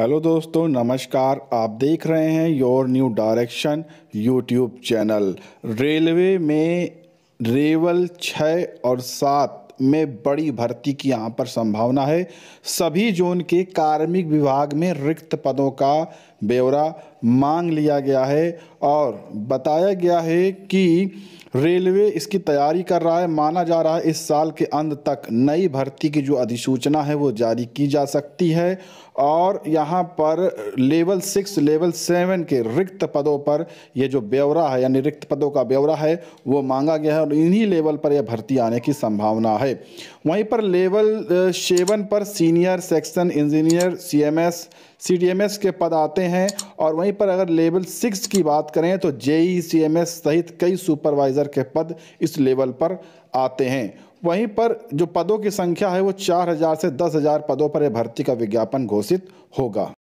hello दोस्तों नमस्कार आप देख रहे हैं your new direction YouTube channel railway में रेवल छः और सात में बड़ी भर्ती की यहाँ पर संभावना है सभी जोन के कार्मिक विभाग में रिक्त पदों का ब्यौरा मांग लिया गया है और बताया गया है कि रेलवे इसकी तैयारी कर रहा है माना जा रहा है इस साल के अंत तक नई भर्ती की जो अधिसूचना है वो जारी की जा सकती है और यहाँ पर लेवल सिक्स लेवल सेवन के रिक्त पदों पर यह जो ब्यौरा है यानी रिक्त पदों का ब्यौरा है वो मांगा गया है और इन्हीं लेवल पर यह भर्ती आने की संभावना है वहीं पर लेवल सेवन पर senior section engineer M S के पद आते हैं और वहीं पर अगर लेवल सिक्स की बात करें तो जे सी सहित कई सुपरवाइज़र के पद इस लेवल पर आते हैं वहीं पर जो पदों की संख्या है वो चार हज़ार से दस हज़ार पदों पर यह भर्ती का विज्ञापन घोषित होगा